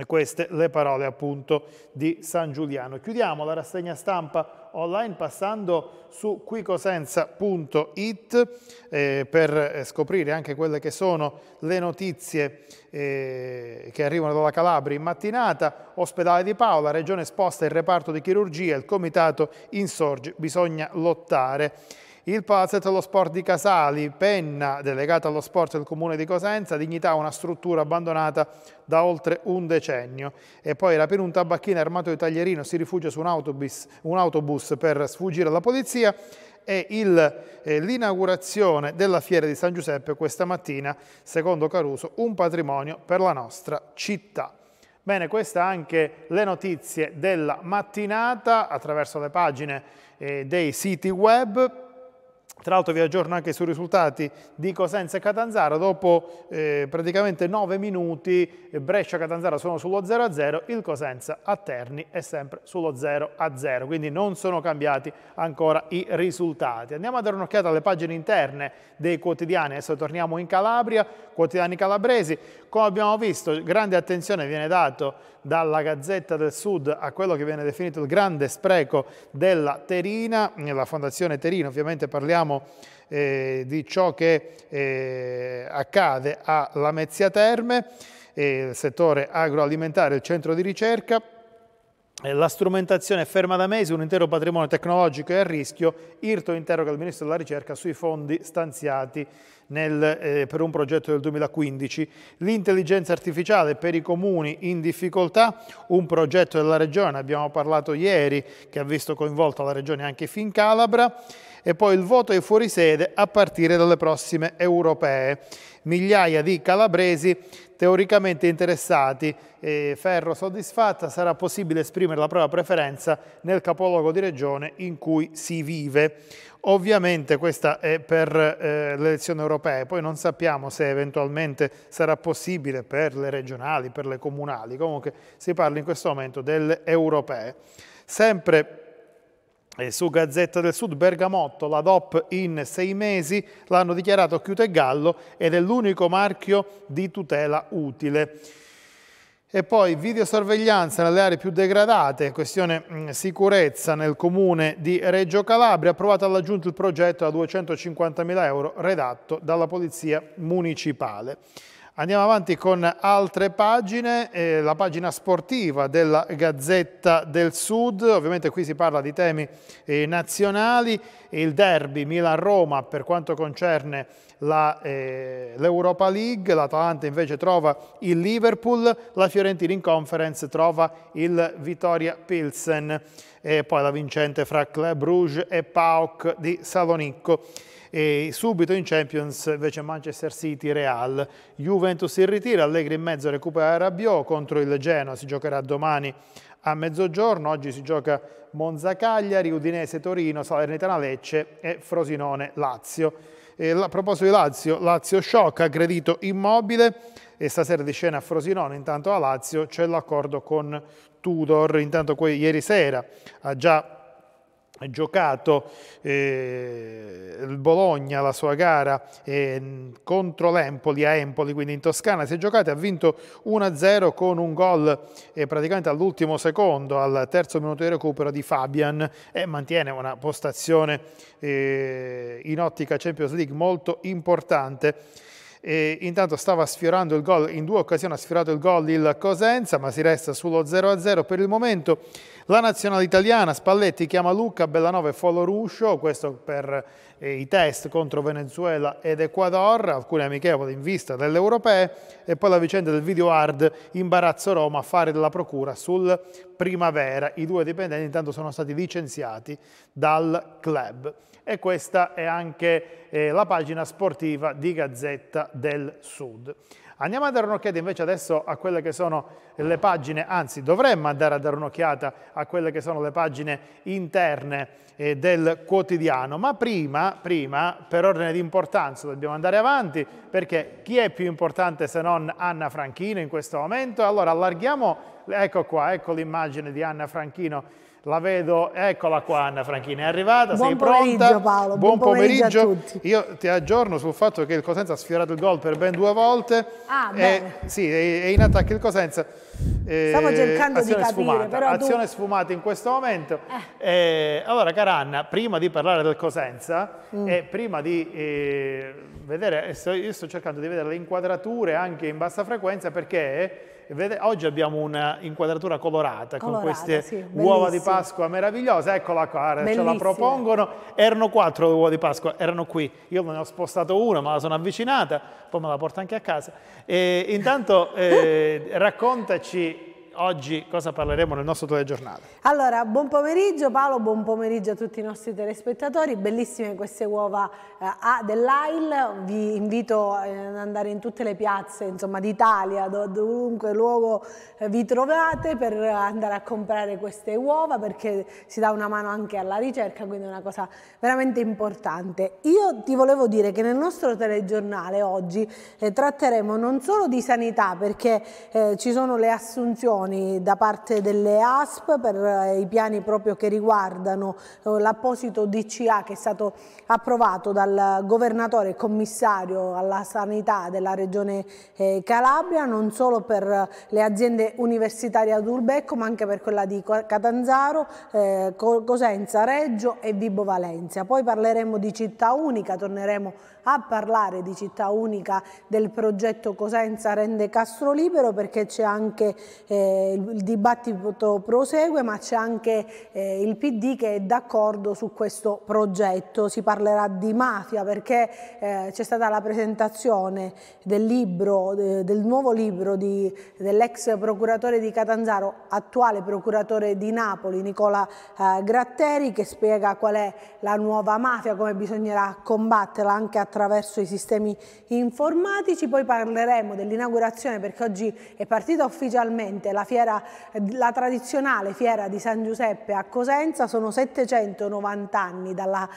E queste le parole appunto di San Giuliano. Chiudiamo la rassegna stampa online passando su quicosenza.it eh, per eh, scoprire anche quelle che sono le notizie eh, che arrivano dalla Calabria in mattinata. Ospedale di Paola, regione esposta il reparto di chirurgia, il comitato insorge, bisogna lottare. Il palazzetto dello sport di Casali, penna delegata allo sport del comune di Cosenza, dignità una struttura abbandonata da oltre un decennio. E poi la un tabacchino armato di taglierino si rifugia su un autobus, un autobus per sfuggire alla polizia e eh, l'inaugurazione eh, della Fiera di San Giuseppe questa mattina, secondo Caruso, un patrimonio per la nostra città. Bene, queste anche le notizie della mattinata attraverso le pagine eh, dei siti web. Tra l'altro vi aggiorno anche sui risultati di Cosenza e Catanzaro, dopo eh, praticamente 9 minuti Brescia e Catanzaro sono sullo 0-0, il Cosenza a Terni è sempre sullo 0-0, quindi non sono cambiati ancora i risultati. Andiamo a dare un'occhiata alle pagine interne dei quotidiani, adesso torniamo in Calabria, quotidiani calabresi, come abbiamo visto grande attenzione viene data dalla Gazzetta del Sud a quello che viene definito il grande spreco della Terina, la Fondazione Terina ovviamente parliamo parliamo eh, di ciò che eh, accade a Lamezia Terme, eh, settore agroalimentare, il centro di ricerca, eh, la strumentazione è ferma da mesi, un intero patrimonio tecnologico è a rischio. Irto interroga il Ministro della Ricerca sui fondi stanziati nel, eh, per un progetto del 2015. L'intelligenza artificiale per i comuni in difficoltà, un progetto della Regione, abbiamo parlato ieri, che ha visto coinvolta la Regione anche Fincalabra e poi il voto ai fuorisede a partire dalle prossime europee. Migliaia di calabresi teoricamente interessati e Ferro soddisfatta sarà possibile esprimere la propria preferenza nel capoluogo di regione in cui si vive. Ovviamente questa è per eh, le elezioni europee, poi non sappiamo se eventualmente sarà possibile per le regionali, per le comunali, comunque si parla in questo momento delle europee. Sempre e su Gazzetta del Sud Bergamotto la DOP in sei mesi l'hanno dichiarato chiuto e gallo ed è l'unico marchio di tutela utile. E poi videosorveglianza nelle aree più degradate, questione mm, sicurezza nel comune di Reggio Calabria, approvato alla Giunta il progetto da 250.000 euro redatto dalla Polizia Municipale. Andiamo avanti con altre pagine, eh, la pagina sportiva della Gazzetta del Sud, ovviamente qui si parla di temi eh, nazionali, il derby Milan-Roma per quanto concerne eh, l'Europa eh, League, l'Atalanta invece trova il Liverpool, la Fiorentina in conference trova il Vittoria Pilsen e poi la vincente fra Club Rouge e PAOK di Salonicco e subito in Champions invece Manchester City, Real, Juventus in ritiro, Allegri in mezzo recupera Rabiot contro il Genoa, si giocherà domani a mezzogiorno, oggi si gioca Monza-Cagliari, Udinese-Torino, Salernitana-Lecce e Frosinone-Lazio. a proposito di Lazio, Lazio shock, aggredito immobile e stasera di scena a Frosinone, intanto a Lazio c'è l'accordo con Tudor, intanto ieri sera ha già giocato eh, il Bologna la sua gara eh, contro l'Empoli a Empoli quindi in Toscana si è giocato e ha vinto 1-0 con un gol eh, praticamente all'ultimo secondo al terzo minuto di recupero di Fabian e mantiene una postazione eh, in ottica Champions League molto importante e intanto stava sfiorando il gol, in due occasioni ha sfiorato il gol il Cosenza, ma si resta sullo 0-0 per il momento. La nazionale italiana, Spalletti chiama Luca, Bellanova e Foloruscio, questo per i test contro Venezuela ed Ecuador, alcune amichevoli in vista delle europee e poi la vicenda del video hard imbarazzo Roma, affare della procura sul primavera. I due dipendenti intanto sono stati licenziati dal club e questa è anche eh, la pagina sportiva di Gazzetta del Sud. Andiamo a dare un'occhiata invece adesso a quelle che sono le pagine, anzi dovremmo andare a dare un'occhiata a quelle che sono le pagine interne eh, del quotidiano, ma prima, prima, per ordine di importanza dobbiamo andare avanti perché chi è più importante se non Anna Franchino in questo momento? Allora allarghiamo, ecco qua, ecco l'immagine di Anna Franchino la vedo, eccola qua Anna Franchina, è arrivata, buon sei pronta? Paolo, buon, pomeriggio, pomeriggio, tutti. Io ti aggiorno sul fatto che il Cosenza ha sfiorato il gol per ben due volte. Ah, e, Sì, è, in attacco il Cosenza. Eh, Stavo cercando di capire, sfumata, però Azione tu... sfumata in questo momento. Eh. Eh, allora, cara Anna, prima di parlare del Cosenza mm. e prima di eh, vedere, io sto cercando di vedere le inquadrature anche in bassa frequenza perché vede, oggi abbiamo un'inquadratura colorata, colorata, con queste sì, uova di Pasqua meravigliose, eccola qua, Bellissima. ce la propongono, erano quattro le uova di Pasqua, erano qui, io me ne ho spostato una, ma la sono avvicinata, poi me la porto anche a casa. E, intanto eh, raccontaci oggi cosa parleremo nel nostro telegiornale. Allora, buon pomeriggio Paolo, buon pomeriggio a tutti i nostri telespettatori, bellissime queste uova eh, dell'AIL, vi invito eh, ad andare in tutte le piazze d'Italia, dovunque luogo eh, vi trovate per andare a comprare queste uova perché si dà una mano anche alla ricerca, quindi è una cosa veramente importante. Io ti volevo dire che nel nostro telegiornale oggi eh, tratteremo non solo di sanità perché eh, ci sono le assunzioni, azioni da parte delle ASP per eh, i piani proprio che riguardano eh, l'apposito DCA che è stato approvato dal governatore e commissario alla sanità della regione eh, Calabria, non solo per le aziende universitarie ad Urbecco ma anche per quella di Catanzaro, Cosenza, Reggio e Vibo Valencia. Poi parleremo di città unica, torneremo a parlare di città unica del progetto Cosenza rende Castro libero perché c'è anche eh, il dibattito prosegue ma c'è anche eh, il PD che è d'accordo su questo progetto. Si parlerà di mafia perché eh, c'è stata la presentazione del libro, del nuovo libro dell'ex procuratore di Catanzaro, attuale procuratore di Napoli, Nicola eh, Gratteri, che spiega qual è la nuova mafia, come bisognerà combatterla anche attraverso attraverso i sistemi informatici, poi parleremo dell'inaugurazione perché oggi è partita ufficialmente la, fiera, la tradizionale fiera di San Giuseppe a Cosenza, sono 790 anni dalla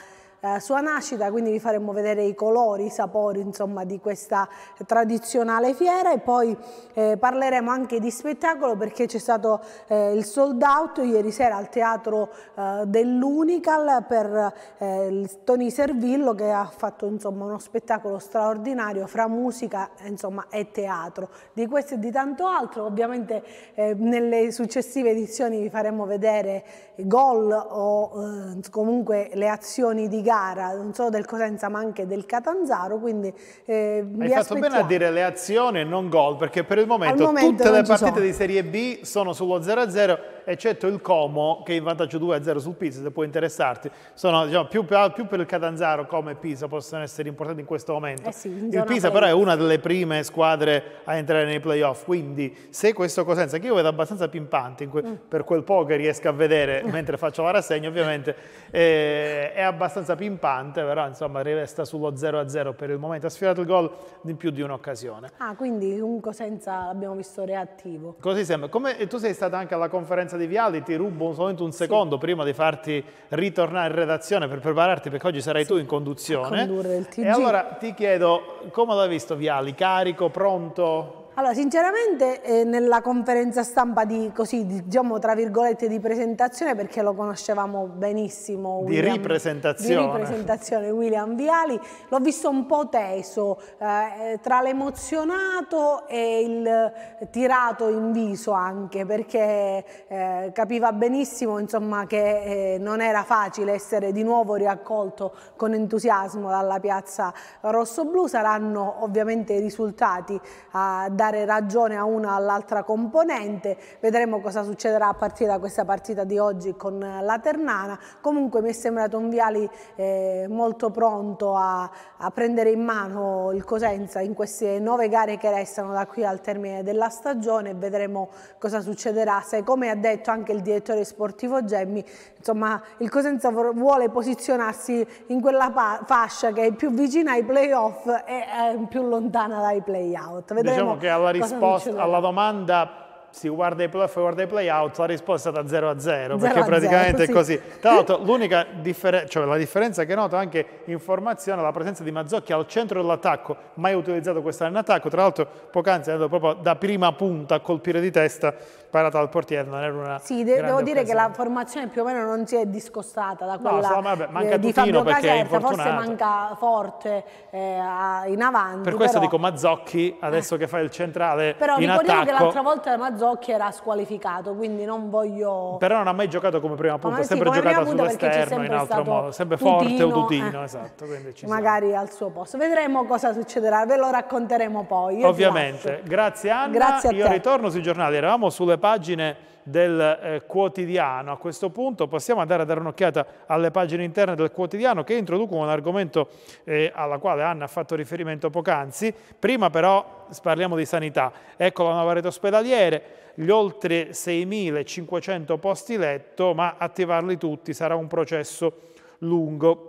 eh, sua nascita, quindi vi faremo vedere i colori, i sapori insomma, di questa tradizionale fiera e poi eh, parleremo anche di spettacolo perché c'è stato eh, il sold out ieri sera al teatro eh, dell'Unical per eh, Tony Servillo che ha fatto insomma, uno spettacolo straordinario fra musica insomma, e teatro. Di questo e di tanto altro, ovviamente nelle successive edizioni vi faremo vedere gol o comunque le azioni di gara gara, non solo del Cosenza ma anche del Catanzaro, quindi eh, Hai fatto bene a dire le azioni e non gol, perché per il momento, momento tutte le partite sono. di Serie B sono sullo 0-0 eccetto il Como che in vantaggio 2 a 0 sul Pisa, se può interessarti, sono diciamo, più, più, per il Catanzaro come Pisa possono essere importanti in questo momento. Eh sì, in il Pisa però è una delle prime squadre a entrare nei playoff, quindi se questo Cosenza, che io vedo abbastanza pimpante que mm. per quel po' che riesco a vedere <laughs> mentre faccio la rassegna ovviamente, eh, è abbastanza pimpante, però insomma resta sullo 0 a 0 per il momento, ha sfiorato il gol in più di un'occasione. Ah, quindi un Cosenza l'abbiamo visto reattivo. Così sembra, come tu sei stata anche alla conferenza Speranza di viali ti rubo solamente un secondo sì. prima di farti ritornare in redazione per prepararti perché oggi sarai sì. tu in conduzione. E allora ti chiedo come l'hai visto viali, carico, pronto? Allora, sinceramente eh, nella conferenza stampa di, così, diciamo, tra virgolette, di presentazione, perché lo conoscevamo benissimo. William, di ripresentazione. Di ripresentazione, William Viali, l'ho visto un po' teso, eh, eh tra l'emozionato e il eh, tirato in viso anche, perché eh, capiva benissimo insomma, che eh, non era facile essere di nuovo riaccolto con entusiasmo dalla piazza rosso-blu. Saranno ovviamente i risultati da dare ragione a una o all'altra componente, vedremo cosa succederà a partire da questa partita di oggi con la Ternana, comunque mi è sembrato un Viali eh, molto pronto a, a prendere in mano il Cosenza in queste nove gare che restano da qui al termine della stagione, vedremo cosa succederà se come ha detto anche il direttore sportivo Gemmi, insomma il Cosenza vuole posizionarsi in quella fascia che è più vicina ai playoff e eh, più lontana dai playout. Vedremo diciamo che alla, risposta, alla domanda si guarda i playoff e guarda i playout, la risposta è da 0 a 0, perché 0 praticamente 0, è così. Tra <laughs> l'altro l'unica differenza, cioè la differenza che noto anche in formazione è la presenza di Mazzocchi al centro dell'attacco, mai utilizzato quest'anno in attacco, tra l'altro poc'anzi è andato proprio da prima punta a colpire di testa parata dal portiere non era una Sì, devo dire occasione. che la formazione più o meno non si è discostata da quella no, vabbè, manca eh, di Fabio Caserta, forse manca forte eh, in avanti. Per questo però... dico Mazzocchi, adesso eh. che fa il centrale Però in ricordiamo che l'altra volta Mazzocchi era squalificato, quindi non voglio... Però non ha mai giocato come prima punta, ha sempre sì, giocato sull'esterno, in altro modo, sempre forte, udutino, eh, esatto. Magari siamo. al suo posto. Vedremo cosa succederà, ve lo racconteremo poi. Io Ovviamente. Grazie Anna, Grazie a io te. ritorno sui giornali, eravamo sulle pagine del eh, quotidiano. A questo punto possiamo andare a dare un'occhiata alle pagine interne del quotidiano che introducono un argomento eh, alla quale Anna ha fatto riferimento poc'anzi. Prima però parliamo di sanità. Ecco la nuova rete ospedaliere, gli oltre 6.500 posti letto, ma attivarli tutti sarà un processo lungo.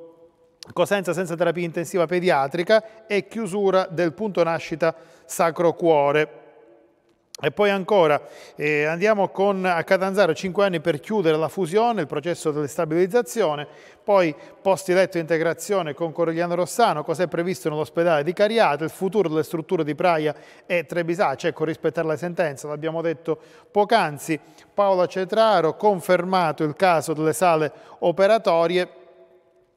Cosenza senza terapia intensiva pediatrica e chiusura del punto nascita Sacro Cuore. E poi ancora eh, andiamo con, a Catanzaro 5 anni per chiudere la fusione, il processo di stabilizzazione, poi posti letto integrazione con Corigliano Rossano, cos'è previsto nell'ospedale di Cariate, il futuro delle strutture di Praia e Trebisace, ecco rispettare la sentenza, l'abbiamo detto poc'anzi, Paola Cetraro confermato il caso delle sale operatorie,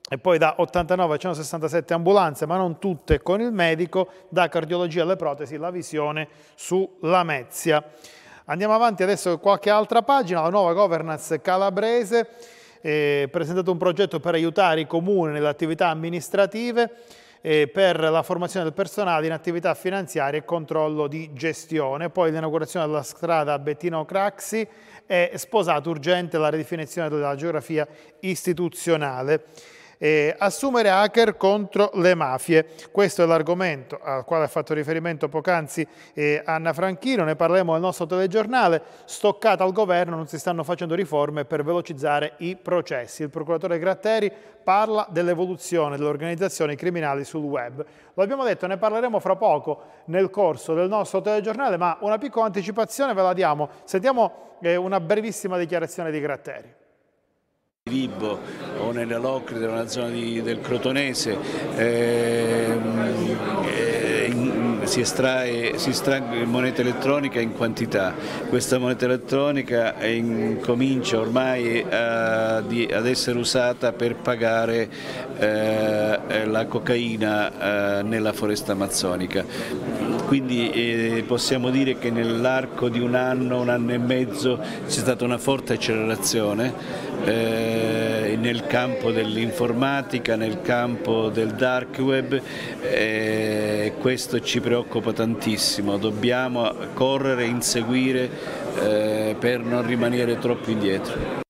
e poi da 89 a 167 ambulanze, ma non tutte con il medico, da cardiologia alle protesi, la visione su Lamezia. Andiamo avanti adesso con qualche altra pagina, la nuova governance calabrese, eh, presentato un progetto per aiutare i comuni nelle attività amministrative eh, per la formazione del personale in attività finanziarie e controllo di gestione, poi l'inaugurazione della strada Bettino Craxi è sposata urgente la ridefinizione della geografia istituzionale eh, assumere hacker contro le mafie. Questo è l'argomento al quale ha fatto riferimento poc'anzi eh, Anna Franchino, ne parleremo nel nostro telegiornale. Stoccata al governo, non si stanno facendo riforme per velocizzare i processi. Il procuratore Gratteri parla dell'evoluzione delle organizzazioni criminali sul web. Lo abbiamo detto, ne parleremo fra poco nel corso del nostro telegiornale, ma una piccola anticipazione ve la diamo. Sentiamo eh, una brevissima dichiarazione di Gratteri. Vibbo o nella Locri, nella zona di, del Crotonese, ehm, eh, in, si, estrae, si moneta elettronica in quantità. Questa moneta elettronica in, comincia ormai a, di, ad essere usata per pagare eh, la cocaina eh, nella foresta amazzonica quindi eh, possiamo dire che nell'arco di un anno, un anno e mezzo c'è stata una forte accelerazione eh, nel campo dell'informatica, nel campo del dark web eh, questo ci preoccupa tantissimo, dobbiamo correre, inseguire eh, per non rimanere troppo indietro.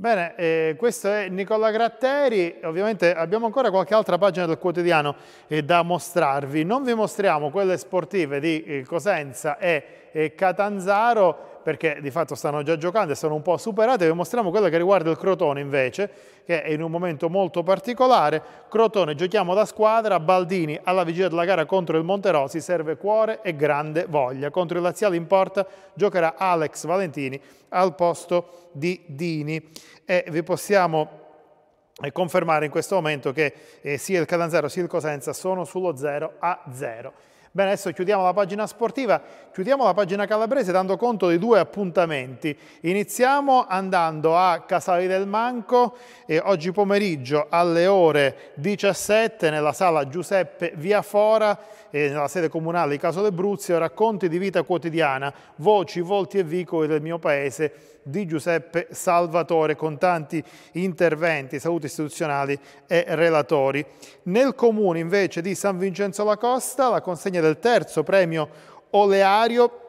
Bene, eh, questo è Nicola Gratteri, ovviamente abbiamo ancora qualche altra pagina del quotidiano eh, da mostrarvi, non vi mostriamo quelle sportive di eh, Cosenza e eh, Catanzaro perché di fatto stanno già giocando e sono un po' superate, vi mostriamo quello che riguarda il Crotone invece, che è in un momento molto particolare. Crotone, giochiamo da squadra, Baldini alla vigilia della gara contro il Monterosi, serve cuore e grande voglia. Contro il Laziale in porta giocherà Alex Valentini al posto di Dini. E vi possiamo eh, confermare in questo momento che eh, sia il Calanzaro sia il Cosenza sono sullo 0 a 0. Bene, adesso chiudiamo la pagina sportiva, chiudiamo la pagina calabrese dando conto di due appuntamenti. Iniziamo andando a Casali del Manco e oggi pomeriggio alle ore 17 nella sala Giuseppe Viafora e nella sede comunale di Caso d'Ebruzio, racconti di vita quotidiana, voci, volti e vicoli del mio paese di Giuseppe Salvatore con tanti interventi, saluti istituzionali e relatori. Nel comune invece di San Vincenzo la Costa la consegna del terzo premio Oleario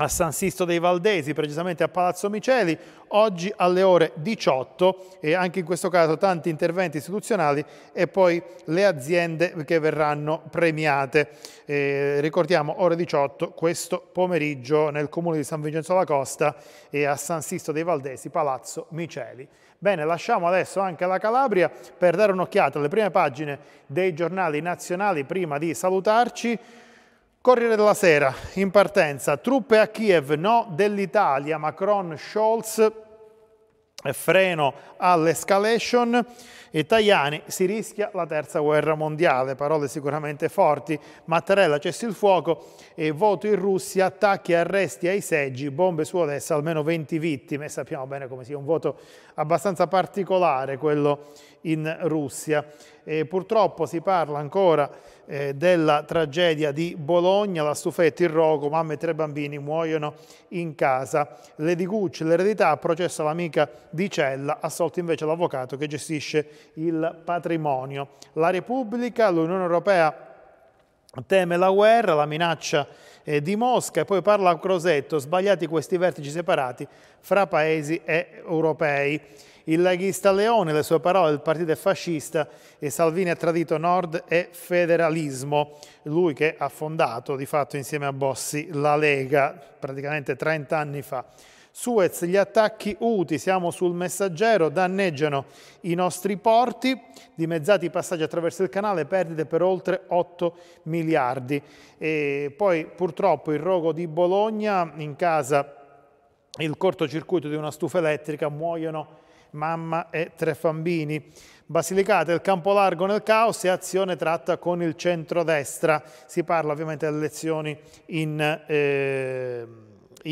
a San Sisto dei Valdesi, precisamente a Palazzo Miceli, oggi alle ore 18 e anche in questo caso tanti interventi istituzionali e poi le aziende che verranno premiate. Eh, ricordiamo ore 18 questo pomeriggio nel comune di San Vincenzo alla Costa e a San Sisto dei Valdesi, Palazzo Miceli. Bene, lasciamo adesso anche la Calabria per dare un'occhiata alle prime pagine dei giornali nazionali prima di salutarci. Corriere della Sera, in partenza, truppe a Kiev, no dell'Italia, Macron, Scholz, freno all'escalation, e Tajani si rischia la terza guerra mondiale, parole sicuramente forti, Mattarella cessi il fuoco e voto in Russia, attacchi, e arresti ai seggi, bombe su Odessa, almeno 20 vittime, sappiamo bene come sia un voto abbastanza particolare quello in Russia. E purtroppo si parla ancora eh, della tragedia di Bologna, la stufetta, il rogo, mamme e tre bambini muoiono in casa. Lady Gucci, l'eredità, ha processa l'amica di Cella, assolto invece l'avvocato che gestisce il patrimonio. La Repubblica, l'Unione Europea teme la guerra, la minaccia eh, di Mosca e poi parla a Crosetto, sbagliati questi vertici separati fra paesi e europei. Il laghista Leone, le sue parole, il partito è fascista e Salvini ha tradito Nord e federalismo, lui che ha fondato di fatto insieme a Bossi la Lega praticamente 30 anni fa. Suez, gli attacchi UTI, siamo sul messaggero, danneggiano i nostri porti, dimezzati i passaggi attraverso il canale, perdite per oltre 8 miliardi. E poi purtroppo il rogo di Bologna, in casa il cortocircuito di una stufa elettrica, muoiono mamma e tre bambini. Basilicata, il campo largo nel caos e azione tratta con il centrodestra. Si parla ovviamente delle elezioni in... Eh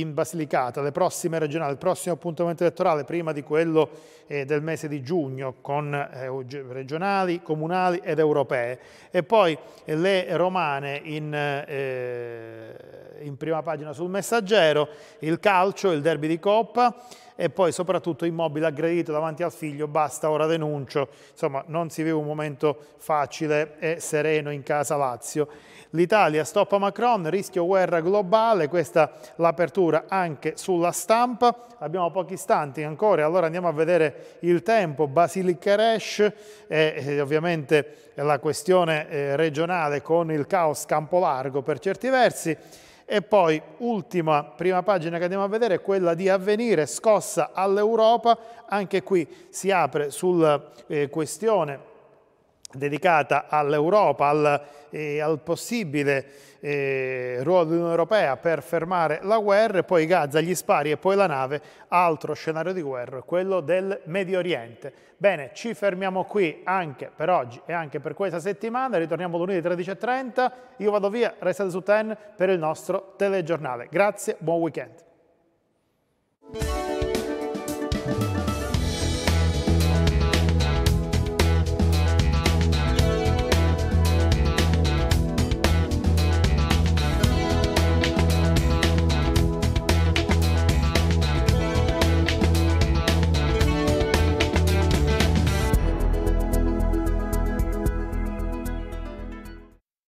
in Basilicata, le prossime regionali, il prossimo appuntamento elettorale prima di quello eh, del mese di giugno con eh, regionali, comunali ed europee e poi eh, le romane in, eh, in prima pagina sul messaggero, il calcio, il derby di Coppa, e poi soprattutto immobile aggredito davanti al figlio, basta, ora denuncio. Insomma, non si vive un momento facile e sereno in casa Lazio. L'Italia stoppa Macron, rischio guerra globale, questa l'apertura anche sulla stampa. Abbiamo pochi istanti ancora, allora andiamo a vedere il tempo. Resch e eh, ovviamente la questione eh, regionale con il caos campo largo per certi versi. E poi, ultima prima pagina che andiamo a vedere, è quella di avvenire, scossa all'Europa, anche qui si apre sulla eh, questione dedicata all'Europa, al, eh, al, possibile eh, ruolo dell'Unione Europea per fermare la guerra, poi Gaza, gli spari e poi la nave, altro scenario di guerra, quello del Medio Oriente. Bene, ci fermiamo qui anche per oggi e anche per questa settimana, ritorniamo lunedì 13.30, io vado via, restate su TEN per il nostro telegiornale. Grazie, buon weekend.